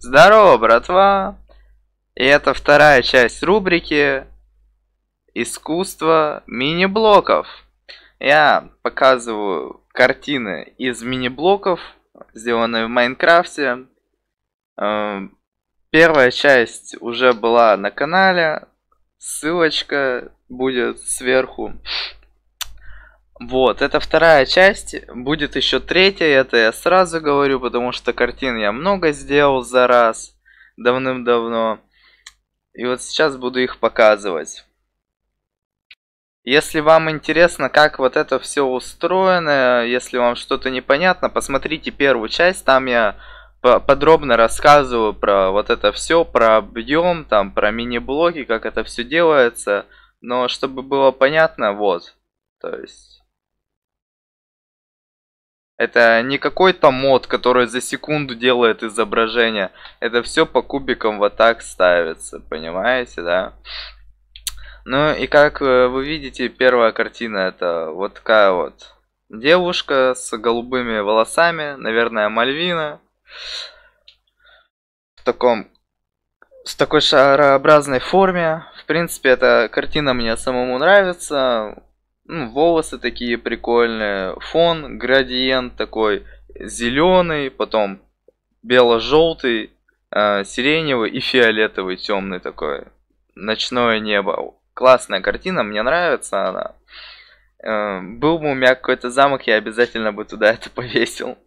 Здорово, братва! И это вторая часть рубрики «Искусство мини-блоков». Я показываю картины из мини-блоков, сделанные в Майнкрафте. Эм, первая часть уже была на канале, ссылочка будет сверху. Вот, это вторая часть, будет еще третья, это я сразу говорю, потому что картин я много сделал за раз, давным-давно. И вот сейчас буду их показывать. Если вам интересно, как вот это все устроено, если вам что-то непонятно, посмотрите первую часть, там я подробно рассказываю про вот это все, про объем, там, про мини-блоки, как это все делается. Но чтобы было понятно, вот. То есть, это не какой-то мод, который за секунду делает изображение. Это все по кубикам вот так ставится, понимаете, да? Ну и как э, вы видите, первая картина это вот такая вот девушка с голубыми волосами, наверное, Мальвина. В таком с такой шарообразной форме. В принципе, эта картина мне самому нравится ну, волосы такие прикольные, фон, градиент такой зеленый, потом бело-желтый, э, а, сиреневый и фиолетовый темный такой. Ночное небо. Классная картина, мне нравится она. Э, был бы у меня какой-то замок, я обязательно бы туда это повесил.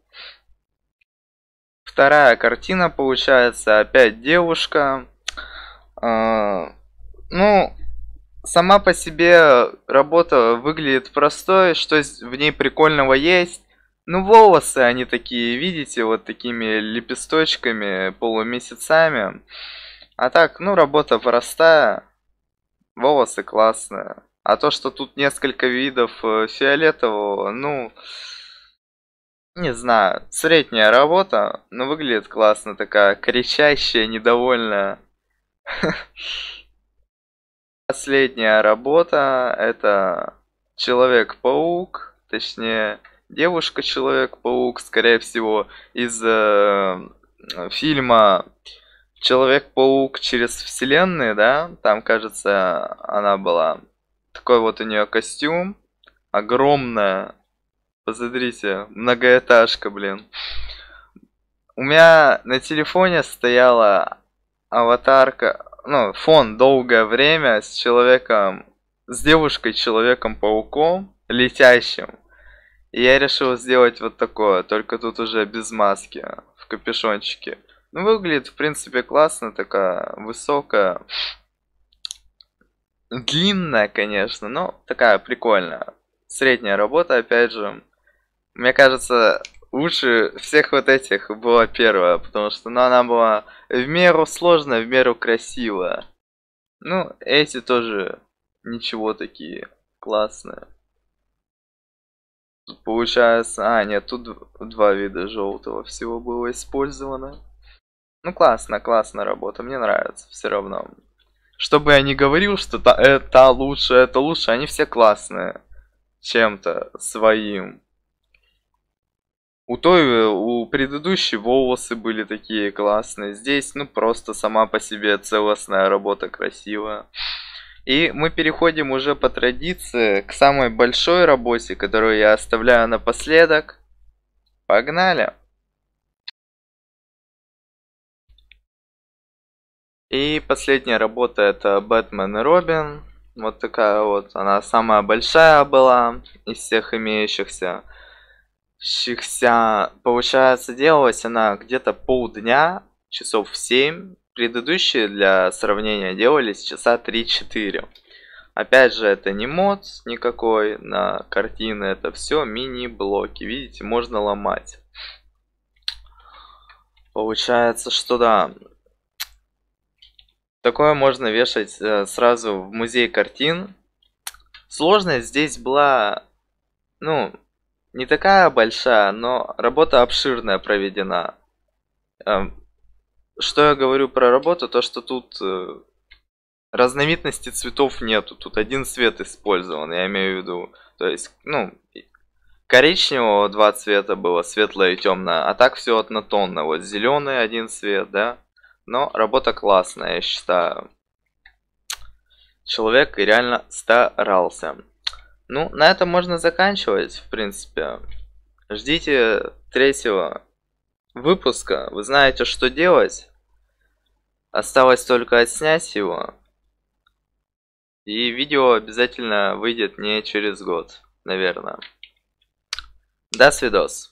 Вторая картина получается опять девушка. Э, ну, сама по себе работа выглядит простой, что в ней прикольного есть. Ну, волосы они такие, видите, вот такими лепесточками, полумесяцами. А так, ну, работа простая, волосы классные. А то, что тут несколько видов э, фиолетового, ну, не знаю, средняя работа, но выглядит классно, такая кричащая, недовольная. Последняя работа это Человек-паук, точнее девушка Человек-паук, скорее всего, из э, фильма Человек-паук через вселенные, да, там, кажется, она была. Такой вот у нее костюм, огромная, посмотрите, многоэтажка, блин. У меня на телефоне стояла аватарка, ну, фон долгое время с человеком, с девушкой Человеком-пауком, летящим. И я решил сделать вот такое, только тут уже без маски, в капюшончике. Ну, выглядит, в принципе, классно, такая высокая, длинная, конечно, но такая прикольная. Средняя работа, опять же. Мне кажется, лучше всех вот этих была первая, потому что ну, она была в меру сложная, в меру красивая. Ну, эти тоже ничего такие классные. Тут получается... А, нет, тут два вида желтого всего было использовано. Ну, классно, классная работа, мне нравится все равно. Чтобы я не говорил, что та, это лучше, это лучше, они все классные чем-то своим. У той, э, у предыдущей волосы были такие классные. Здесь, ну, просто сама по себе целостная работа красивая. И мы переходим уже по традиции к самой большой работе, которую я оставляю напоследок. Погнали! И последняя работа это Бэтмен и Робин. Вот такая вот, она самая большая была из всех имеющихся. Шихся. Получается, делалась она где-то полдня, часов в 7. Предыдущие для сравнения делались часа 3-4. Опять же, это не мод никакой на картины, это все мини-блоки. Видите, можно ломать. Получается, что да. Такое можно вешать э, сразу в музей картин. Сложность здесь была, ну, не такая большая, но работа обширная проведена. Эм, что я говорю про работу, то что тут э, разновидности цветов нету, тут один цвет использован, я имею в виду. То есть, ну, коричневого два цвета было, светлое и темное, а так все однотонно. Вот зеленый один цвет, да. Но работа классная, я считаю. Человек реально старался. Ну, на этом можно заканчивать, в принципе. Ждите третьего выпуска. Вы знаете, что делать. Осталось только отснять его. И видео обязательно выйдет не через год, наверное. До свидос.